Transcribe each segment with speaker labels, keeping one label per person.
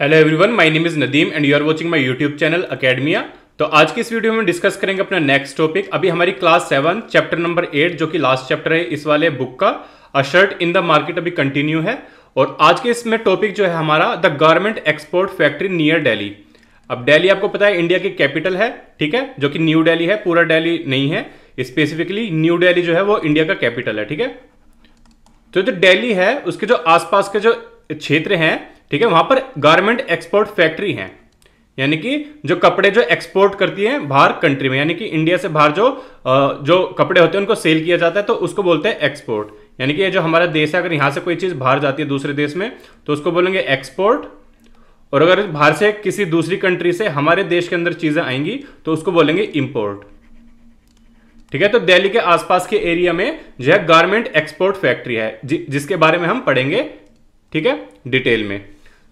Speaker 1: hello everyone my name is Nadeem and you are watching my YouTube channel Academia तो आज की इस video में डिस्कस करेंगे अपना नेक्स्ट टॉपिक अभी हमारी class seven chapter number eight जो कि लास्ट चैप्टर है इस वाले बुक का a shirt in the market अभी कंटिन्यू है और आज के इसमें टॉपिक जो है हमारा the garment export factory near Delhi अब डेली आपको पता है इंडिया की कैपिटल है ठीक है जो कि न्यू डेली है पूरा डेली नहीं है स्पेसिफिकली न्यू डेली जो है वो इंडिया का कैपिटल है ठीक है तो जो डेली है उसके जो आसपास के जो क्षेत्र हैं ठीक है वहां पर गारमेंट एक्सपोर्ट फैक्ट्री है यानी कि जो कपड़े जो एक्सपोर्ट करती है बाहर कंट्री में यानी कि इंडिया से बाहर जो जो कपड़े होते हैं उनको सेल किया जाता है तो उसको बोलते हैं एक्सपोर्ट यानी कि ये जो हमारा देश है अगर यहां से कोई चीज़ बाहर जाती है दूसरे देश में तो उसको बोलेंगे एक्सपोर्ट और अगर बाहर से किसी दूसरी कंट्री से हमारे देश के अंदर चीज़ें आएंगी तो उसको बोलेंगे इम्पोर्ट ठीक है तो दिल्ली के आसपास के एरिया में जो है गारमेंट एक्सपोर्ट फैक्ट्री है जि, जिसके बारे में हम पढ़ेंगे ठीक है डिटेल में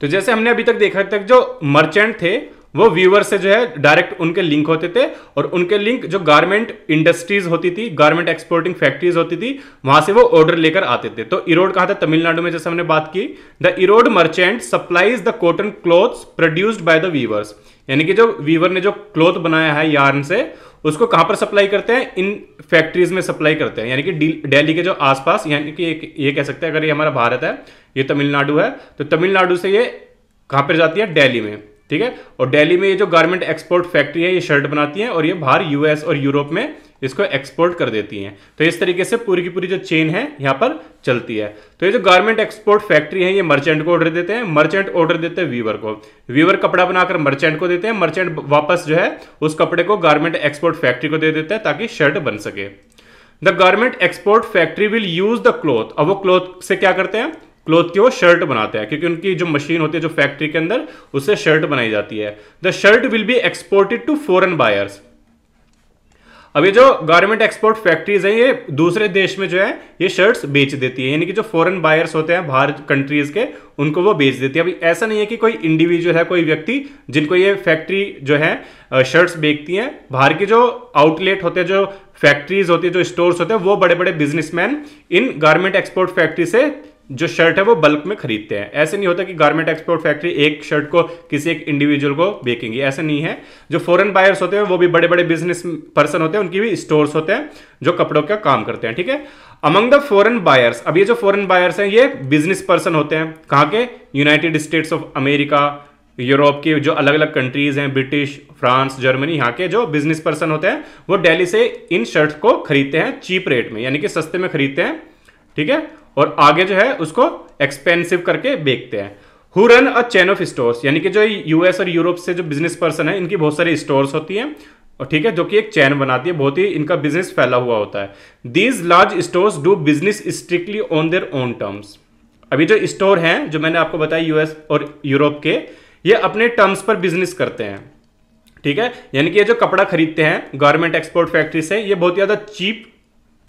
Speaker 1: तो जैसे हमने अभी तक देखा तक जो मर्चेंट थे वो व्यूअर से जो है डायरेक्ट उनके लिंक होते थे और उनके लिंक जो गारमेंट इंडस्ट्रीज होती थी गारमेंट एक्सपोर्टिंग फैक्ट्रीज होती थी वहां से वो ऑर्डर लेकर आते थे तो इरोड कहा था तमिलनाडु में जैसे हमने बात की the Erode merchant supplies the cotton clothes produced by the weavers यानी कि जो वीवर ने जो क्लोथ बनाया है यार्न से उसको कहां पर सप्लाई करते हैं इन फैक्ट्रीज में सप्लाई करते हैं यानी कि दिल्ली के जो आसपास यानी कि ये कह सकते हैं अगर ये हमारा भारत है ये तमिलनाडु है तो तमिलनाडु से ये कहां पर जाती है दिल्ली में ठीक है और दिल्ली में ये जो गारमेंट एक्सपोर्ट फैक्ट्री है ये शर्ट बनाती है और ये बाहर यूएस और यूरोप में इसको एक्सपोर्ट कर देती हैं तो इस तरीके से पूरी की पूरी जो चेन है यहाँ पर चलती है तो ये जो गारमेंट एक्सपोर्ट फैक्ट्री है ये मर्चेंट को ऑर्डर देते हैं मर्चेंट ऑर्डर देते हैं वीवर को वीवर कपड़ा बनाकर मर्चेंट को देते हैं मर्चेंट वापस जो है उस कपड़े को गारमेंट एक्सपोर्ट फैक्ट्री को दे देते हैं ताकि शर्ट बन सके the garment export factory will use the cloth अब वो क्लोथ से क्या करते हैं क्लोथ की वो शर्ट बनाते हैं क्योंकि उनकी जो मशीन होती है जो फैक्ट्री के अंदर उससे शर्ट बनाई जाती है the shirt will be exported to foreign buyers अब ये जो गारमेंट एक्सपोर्ट फैक्ट्रीज हैं ये दूसरे देश में जो है ये शर्ट्स बेच देती है यानी कि जो फॉरेन बायर्स होते हैं बाहर कंट्रीज के उनको वो बेच देती है अभी ऐसा नहीं है कि कोई इंडिविजुअल है कोई व्यक्ति जिनको ये फैक्ट्री जो है शर्ट्स बेचती हैं बाहर के जो आउटलेट होते हैं जो फैक्ट्रीज होती है जो स्टोर्स होते हैं वो बड़े बड़े बिजनेसमैन इन गारमेंट एक्सपोर्ट फैक्ट्री से जो शर्ट है वो बल्क में खरीदते हैं ऐसे नहीं होता कि गारमेंट एक्सपोर्ट फैक्ट्री एक शर्ट को किसी एक इंडिविजुअल को बेचेंगी ऐसे नहीं है जो फॉरेन बायर्स होते हैं वो भी बड़े बड़े बिजनेस पर्सन होते हैं उनकी भी स्टोर्स होते हैं जो कपड़ों का काम करते हैं ठीक है अमंग द फॉरेन बायर्स अब ये जो फॉरेन बायर्स हैं ये बिजनेस पर्सन होते हैं कहाँ के United States of America Europe की जो अलग अलग कंट्रीज हैं ब्रिटिश फ्रांस जर्मनी यहाँ के जो बिजनेस पर्सन होते हैं वो डेली से इन शर्ट्स को खरीदते हैं चीप रेट में यानी कि सस्ते में खरीदते हैं ठीक है और आगे जो है उसको एक्सपेंसिव करके बेचते हैं who run a chain of stores यानी कि जो यूएस और यूरोप से जो बिजनेस पर्सन है इनकी बहुत सारी स्टोर्स होती हैं और ठीक है जो कि एक चैन बनाती है बहुत ही इनका बिजनेस फैला हुआ होता है these large stores do business strictly on their own terms अभी जो स्टोर हैं जो मैंने आपको बताया यूएस और यूरोप के ये अपने टर्म्स पर बिजनेस करते हैं ठीक है यानी कि ये जो कपड़ा खरीदते हैं गवर्नमेंट एक्सपोर्ट फैक्ट्री से ये बहुत ज़्यादा चीप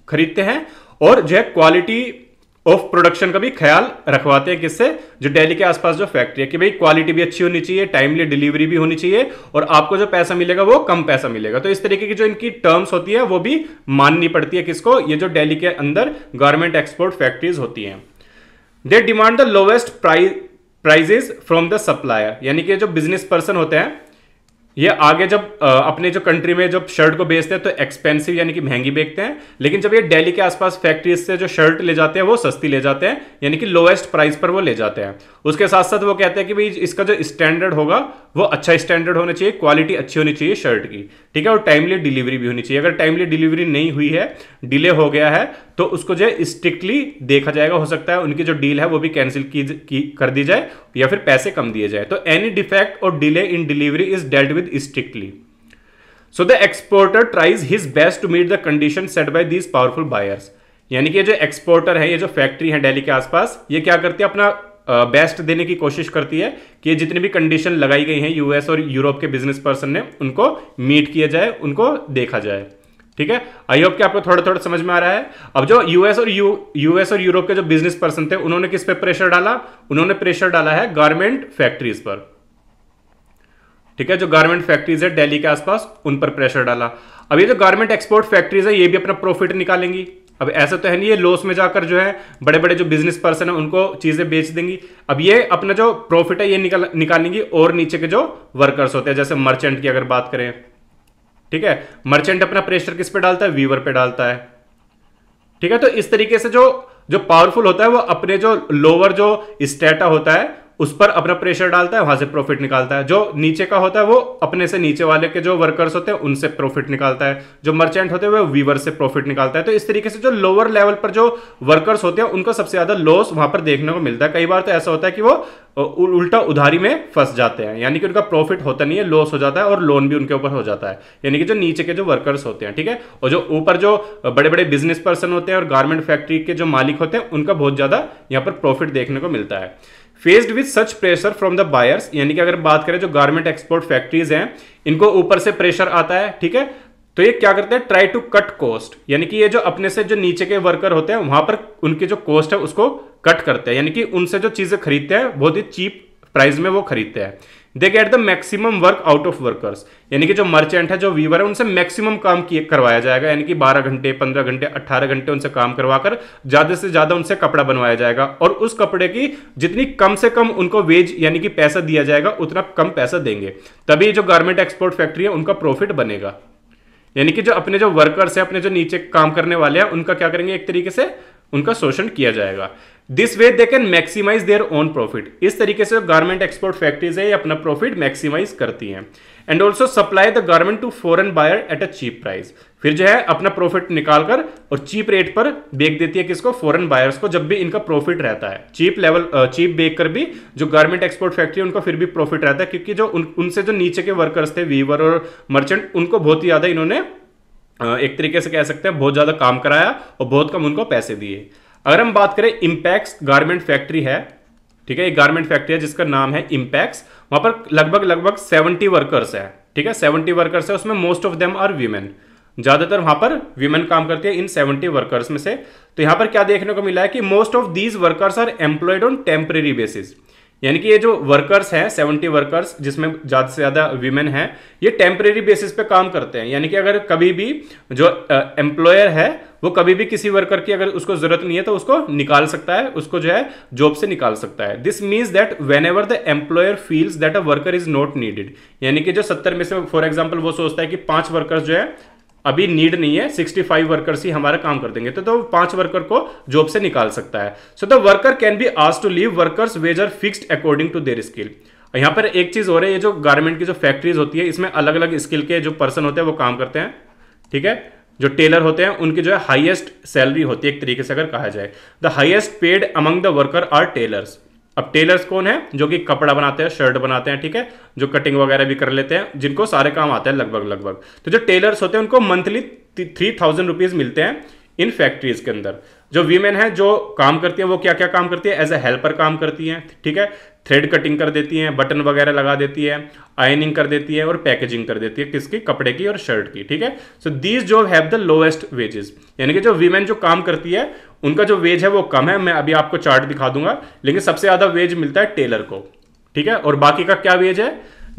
Speaker 1: खरीदते हैं और जो है क्वालिटी ऑफ प्रोडक्शन का भी ख्याल रखवाते हैं किससे जो दिल्ली के आसपास जो फैक्ट्री है कि भाई क्वालिटी भी अच्छी होनी चाहिए टाइमली डिलीवरी भी होनी चाहिए और आपको जो पैसा मिलेगा वो कम पैसा मिलेगा तो इस तरीके की जो इनकी टर्म्स होती है वो भी माननी पड़ती है किसको ये जो डेली के अंदर गवर्नमेंट एक्सपोर्ट फैक्ट्रीज होती हैं they demand the lowest price prices from the supplier यानी कि जो बिजनेस पर्सन होते हैं ये आगे जब अपने जो कंट्री में जब शर्ट को बेचते हैं तो एक्सपेंसिव यानी कि महंगी बेचते हैं लेकिन जब ये दिल्ली के आसपास फैक्ट्रीज से जो शर्ट ले जाते हैं वो सस्ती ले जाते हैं यानी कि लोएस्ट प्राइस पर वो ले जाते हैं उसके साथ साथ वो कहते हैं कि भाई इसका जो स्टैंडर्ड होगा वो अच्छा स्टैंडर्ड होना चाहिए क्वालिटी अच्छी होनी चाहिए शर्ट की ठीक है और टाइमली डिलीवरी भी होनी चाहिए अगर टाइमली डिलीवरी नहीं हुई है डिले हो गया है तो उसको जो है स्ट्रिक्टली देखा जाएगा हो सकता है उनकी जो डील है वो भी कैंसिल की, की कर दी जाए या फिर पैसे कम दिए जाए तो any defect or delay in delivery is dealt with strictly so the exporter tries his best to meet the condition set by these powerful buyers यानी कि ये जो एक्सपोर्टर है ये जो फैक्ट्री है डेली के आसपास ये क्या करती है अपना बेस्ट देने की कोशिश करती है कि जितनी भी कंडीशन लगाई गई हैं यूएस और यूरोप के बिजनेस पर्सन ने उनको मीट किया जाए उनको देखा जाए ठीक है आई होप कि आपको थोड़ा थोड़ा समझ में आ रहा है अब जो यूएस और यू यूएस और यूरोप के जो बिजनेस पर्सन थे उन्होंने किस पे प्रेशर डाला उन्होंने प्रेशर डाला है गारमेंट फैक्ट्रीज पर ठीक है जो गारमेंट फैक्ट्रीज है दिल्ली के आसपास उन पर प्रेशर डाला अब ये जो गारमेंट एक्सपोर्ट फैक्ट्रीज है ये भी अपना प्रॉफिट निकालेंगी अब ऐसा तो है नहीं ये लॉस में जाकर जो है बड़े बड़े जो बिजनेस पर्सन है उनको चीज़ें बेच देंगी अब ये अपना जो प्रॉफिट है ये निकाल निकालेंगी और नीचे के जो वर्कर्स होते हैं जैसे मर्चेंट की अगर बात करें ठीक है मर्चेंट अपना प्रेशर किस पे डालता है वीवर पे डालता है ठीक है तो इस तरीके से जो जो पावरफुल होता है वो अपने जो लोअर जो स्टेटा होता है उस पर अपना प्रेशर डालता है वहां से प्रॉफिट निकालता है जो नीचे का होता है वो अपने से नीचे वाले के जो वर्कर्स होते हैं उनसे प्रॉफिट निकालता है जो मर्चेंट होते हैं वो वीवर से प्रॉफिट निकालता है तो इस तरीके से जो लोअर लेवल पर जो वर्कर्स होते हैं उनको सबसे ज्यादा लॉस वहां पर देखने को मिलता है कई बार तो ऐसा होता है कि वो उल्टा उधारी में फंस जाते हैं यानी कि उनका प्रॉफिट होता नहीं है लॉस हो जाता है और लोन भी उनके ऊपर हो जाता है यानी कि जो नीचे के जो वर्कर्स होते हैं ठीक है और जो ऊपर जो बड़े बड़े बिजनेस पर्सन होते हैं और गारमेंट फैक्ट्री के जो मालिक होते हैं उनका बहुत ज्यादा यहाँ पर प्रॉफिट देखने को मिलता है faced with such pressure from the buyers यानी कि अगर बात करें जो गारमेंट एक्सपोर्ट फैक्ट्रीज हैं इनको ऊपर से प्रेशर आता है ठीक है तो ये क्या करते हैं ट्राई टू कट कॉस्ट यानी कि ये जो अपने से जो नीचे के वर्कर होते हैं वहां पर उनकी जो कॉस्ट है उसको कट करते हैं यानी कि उनसे जो चीजें खरीदते हैं बहुत ही चीप प्राइस में वो खरीदते हैं they get the maximum work out of workers यानी कि जो मर्चेंट है जो वीवर है उनसे मैक्सिमम काम करवाया जाएगा यानी कि 12 घंटे 15 घंटे 18 घंटे उनसे काम करवाकर ज्यादा से ज्यादा उनसे कपड़ा बनवाया जाएगा और उस कपड़े की जितनी कम से कम उनको वेज यानी कि पैसा दिया जाएगा उतना कम पैसा देंगे तभी जो गारमेंट एक्सपोर्ट फैक्ट्री है उनका प्रॉफिट बनेगा यानी कि जो अपने जो वर्कर्स है अपने जो नीचे काम करने वाले हैं उनका क्या करेंगे एक तरीके से उनका शोषण किया जाएगा this way they can maximise their own profit इस तरीके से गारमेंट एक्सपोर्ट फैक्ट्रीज है ये अपना प्रॉफिट मैक्सिमाइज करती हैं and also supply the garment to foreign buyer at a cheap price फिर जो है अपना प्रॉफिट निकालकर और चीप रेट पर बेच देती है किसको फॉरन बायर्स को जब भी इनका प्रॉफिट रहता है चीप लेवल चीप बेच कर भी जो गारमेंट एक्सपोर्ट फैक्ट्री है उनका फिर भी प्रॉफिट रहता है क्योंकि जो उन, उनसे जो नीचे के वर्कर्स थे वीवर और मर्चेंट उनको बहुत ही ज़्यादा इन्होंने एक तरीके से कह सकते हैं बहुत ज़्यादा काम कराया और बहुत कम उनको पैसे दिए अगर हम बात करें इम्पैक्स गारमेंट फैक्ट्री है ठीक है एक गारमेंट फैक्ट्री है जिसका नाम है इम्पैक्स वहाँ पर लगभग लगभग सेवेंटी वर्कर्स है ठीक है सेवेंटी वर्कर्स है उसमें most of them are women ज़्यादातर वहाँ पर वीमेन काम करती है इन सेवेंटी वर्कर्स में से तो यहाँ पर क्या देखने को मिला है कि most of these workers are employed on temporary basis यानी कि ये जो वर्कर्स हैं सेवेंटी वर्कर्स जिसमें ज़्यादा से ज़्यादा वीमेन हैं ये टेम्परेरी बेसिस पे काम करते हैं यानी कि अगर कभी भी जो एम्प्लॉयर है वो कभी भी किसी वर्कर की अगर उसको ज़रूरत नहीं है तो उसको निकाल सकता है उसको जो है जॉब से निकाल सकता है this means that whenever the employer feels that a worker is not needed यानी कि जो सत्तर में से फॉर एग्जाम्पल वो सोचता है कि पांच वर्कर्स जो है अभी नीड नहीं है 65 वर्कर्स ही हमारा काम कर देंगे तो तो पांच वर्कर को जॉब से निकाल सकता है so the worker can be asked to leave workers wage are fixed according to their skill यहां पर एक चीज हो रही है जो गारमेंट की जो फैक्ट्रीज होती है इसमें अलग अलग स्किल के जो पर्सन होते हैं वो काम करते हैं ठीक है जो टेलर होते हैं उनकी जो है हाईएस्ट सैलरी होती है एक तरीके से अगर कहा जाए the highest paid among the worker are tailors अब टेलर्स कौन है जो कि कपड़ा बनाते हैं शर्ट बनाते हैं ठीक है जो कटिंग वगैरह भी कर लेते हैं जिनको सारे काम आते हैं लगभग लगभग तो जो टेलर्स होते हैं उनको मंथली थ्री थाउजेंड रुपीज़ मिलते हैं इन फैक्ट्रीज के अंदर जो वीमेन है जो काम करती है वो क्या क्या काम करती है एज ए हेल्पर काम करती है ठीक है थ्रेड कटिंग कर देती हैं बटन वगैरह लगा देती है आयनिंग कर देती है और पैकेजिंग कर देती है किसकी कपड़े की और शर्ट की ठीक है so these job have the lowest wages यानी कि जो वीमेन जो काम करती है उनका जो वेज है वो कम है मैं अभी आपको चार्ट दिखा दूंगा लेकिन सबसे ज्यादा वेज मिलता है टेलर को ठीक है और बाकी का क्या वेज है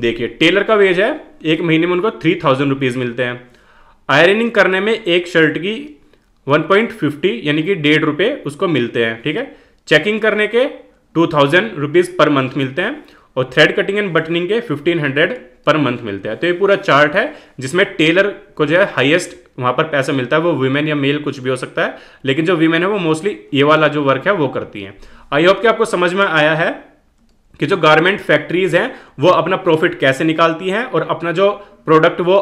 Speaker 1: देखिए टेलर का वेज है एक महीने में उनको थ्री थाउजेंड रुपीज मिलते हैं आयरनिंग करने में एक शर्ट की 1.50 यानी कि डेढ़ रुपये उसको मिलते हैं ठीक है चेकिंग करने के two thousand rupees per month मिलते हैं और थ्रेड कटिंग एंड बटनिंग के फिफ्टीन हंड्रेड पर मंथ मिलते हैं तो ये पूरा चार्ट है जिसमें टेलर को जो है हाईएस्ट वहाँ पर पैसा मिलता है वो वीमेन या मेल कुछ भी हो सकता है लेकिन जो वीमेन है वो मोस्टली ये वाला जो वर्क है वो करती हैं आई होप कि आपको समझ में आया है कि जो गारमेंट फैक्ट्रीज हैं वो अपना प्रॉफिट कैसे निकालती हैं और अपना जो प्रोडक्ट वो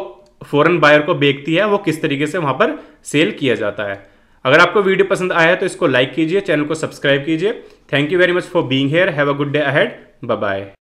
Speaker 1: फॉरेन बायर को बेचती है वो किस तरीके से वहाँ पर सेल किया जाता है अगर आपको वीडियो पसंद आया है तो इसको लाइक कीजिए चैनल को सब्सक्राइब कीजिए thank you very much for being here have a good day ahead bye